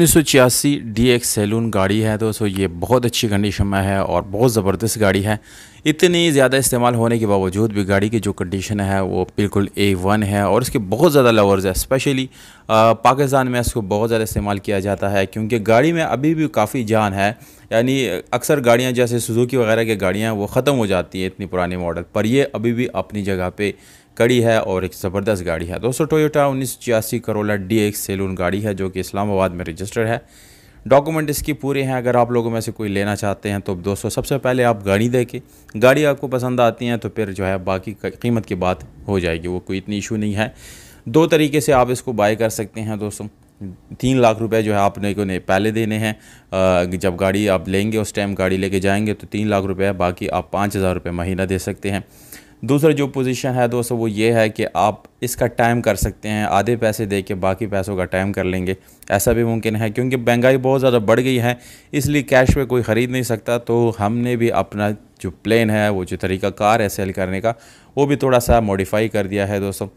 1986 DX salon गाड़ी है दोस्तों ये बहुत अच्छी कंडीशन में है और बहुत ज़बरदस्त गाड़ी है इतनी ज़्यादा इस्तेमाल होने के बावजूद भी गाड़ी की जो कंडीशन है वो बिल्कुल ए वन है और इसके बहुत ज़्यादा लवर्स है स्पेशली पाकिस्तान में इसको बहुत ज़्यादा इस्तेमाल किया जाता है क्योंकि गाड़ी में अभी भी काफ़ी जान है यानी अक्सर गाड़ियाँ जैसे सुजुकी वगैरह की गाड़ियाँ वो ख़त्म हो जाती हैं इतनी पुरानी मॉडल पर ये अभी भी अपनी जगह पर कड़ी है और एक ज़बरदस्त गाड़ी है दोस्तों टोयोटा उन्नीस छियासी करोला डी एक्स सेलून गाड़ी है जो कि इस्लामाबाद में रजिस्टर्ड है डॉक्यूमेंट इसकी पूरे हैं अगर आप लोगों में से कोई लेना चाहते हैं तो दोस्तों सबसे पहले आप गाड़ी देखें गाड़ी आपको पसंद आती हैं तो फिर जो है बाकी कीमत की बात हो जाएगी वो कोई इतनी इशू नहीं है दो तरीके से आप इसको बाय कर सकते हैं दोस्तों तीन लाख रुपए जो है आपने को ने पहले देने हैं जब गाड़ी आप लेंगे उस टाइम गाड़ी लेके जाएंगे तो तीन लाख रुपए बाकी आप पाँच हज़ार रुपये महीना दे सकते हैं दूसरा जो पोजीशन है दोस्तों वो ये है कि आप इसका टाइम कर सकते हैं आधे पैसे दे के बाकी पैसों का टाइम कर लेंगे ऐसा भी मुमकिन है क्योंकि महंगाई बहुत ज़्यादा बढ़ गई है इसलिए कैश पे कोई ख़रीद नहीं सकता तो हमने भी अपना जो प्लान है वो जो तरीका कार है सेल करने का वो भी थोड़ा सा मॉडिफाई कर दिया है दोस्तों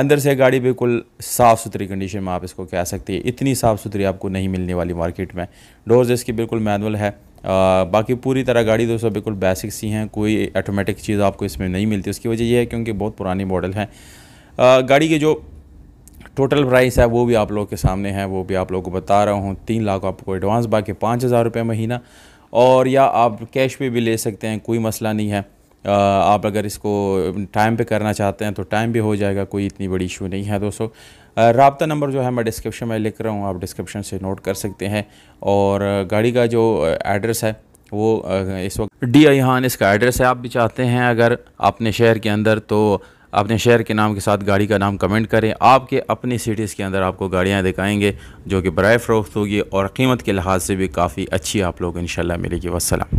अंदर से गाड़ी बिल्कुल साफ़ सुथरी कंडीशन में आप इसको कह सकती है इतनी साफ़ सुथरी आपको नहीं मिलने वाली मार्केट में डोर्स इसकी बिल्कुल मैनुअल है बाकी पूरी तरह गाड़ी दोस्तों बिल्कुल बेसिक सी हैं कोई ऑटोमेटिक चीज़ आपको इसमें नहीं मिलती उसकी वजह यह है क्योंकि बहुत पुरानी मॉडल है गाड़ी के जो टोटल प्राइस है वो भी आप लोगों के सामने है वो भी आप लोगों को बता रहा हूँ तीन लाख आपको एडवांस बाकी पाँच हज़ार रुपये महीना और या आप कैश पे भी ले सकते हैं कोई मसला नहीं है आप अगर इसको टाइम पे करना चाहते हैं तो टाइम भी हो जाएगा कोई इतनी बड़ी इशू नहीं है दोस्तों रबता नंबर जो है मैं डिस्क्रिप्शन में लिख रहा हूँ आप डिस्क्रिप्शन से नोट कर सकते हैं और गाड़ी का जो एड्रेस है वो इस वक्त डी आई हान इसका एड्रेस है आप भी चाहते हैं अगर अपने शहर के अंदर तो अपने शहर के नाम के साथ गाड़ी का नाम कमेंट करें आपके अपनी सिटीज़ के अंदर आपको गाड़ियाँ दिखाएंगे जो कि बर फ़रोख्त होगी और कीमत के लिहाज से भी काफ़ी अच्छी आप लोग इन मिलेगी वसलम